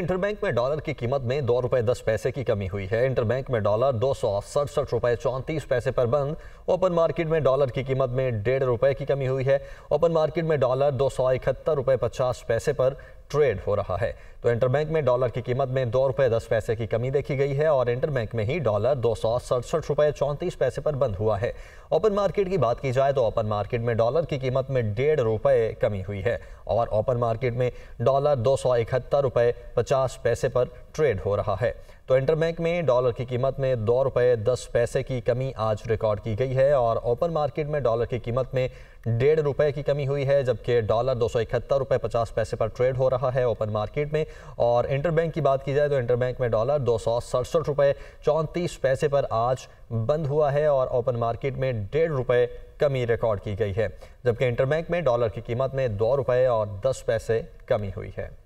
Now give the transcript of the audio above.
interbank में dollar की कीमत में दो रुपए दस पैसे की कमी हुई है इंटरबैंक में डॉलर दो सौ सड़सठ रुपए चौंतीस पैसे पर बंद ओपन मार्केट में डॉलर की कीमत में डेढ़ रुपए की कमी हुई है ओपन मार्केट में डॉलर दो सौ इकहत्तर रुपए पचास पैसे पर ट्रेड हो रहा है तो इंटरबैंक में डॉलर की कीमत में दो रुपये दस पैसे की कमी देखी गई है और इंटरबैंक में ही डॉलर दो सौ सड़सठ रुपये चौंतीस पैसे पर बंद हुआ है ओपन मार्केट की बात की जाए तो ओपन मार्केट में डॉलर की कीमत में डेढ़ रुपये कमी हुई है और ओपन मार्केट में डॉलर दो सौ इकहत्तर रुपये पचास पैसे पर ट्रेड हो रहा है तो इंटरबैंक में डॉलर की कीमत में दो रुपये दस पैसे की कमी आज रिकॉर्ड की गई है और ओपन मार्केट में डॉलर की कीमत में डेढ़ रुपये की कमी हुई है जबकि डॉलर दो सौ इकहत्तर रुपये पचास पैसे पर ट्रेड हो रहा रहा है ओपन मार्केट में और इंटर बैंक की बात की जाए तो इंटर में डॉलर दो सौ सड़सठ रुपये चौंतीस पैसे पर आज बंद हुआ है और ओपन मार्केट में डेढ़ रुपये कमी रिकॉर्ड की गई है जबकि इंटरबैंक में डॉलर की कीमत में दो रुपये और दस पैसे कमी हुई है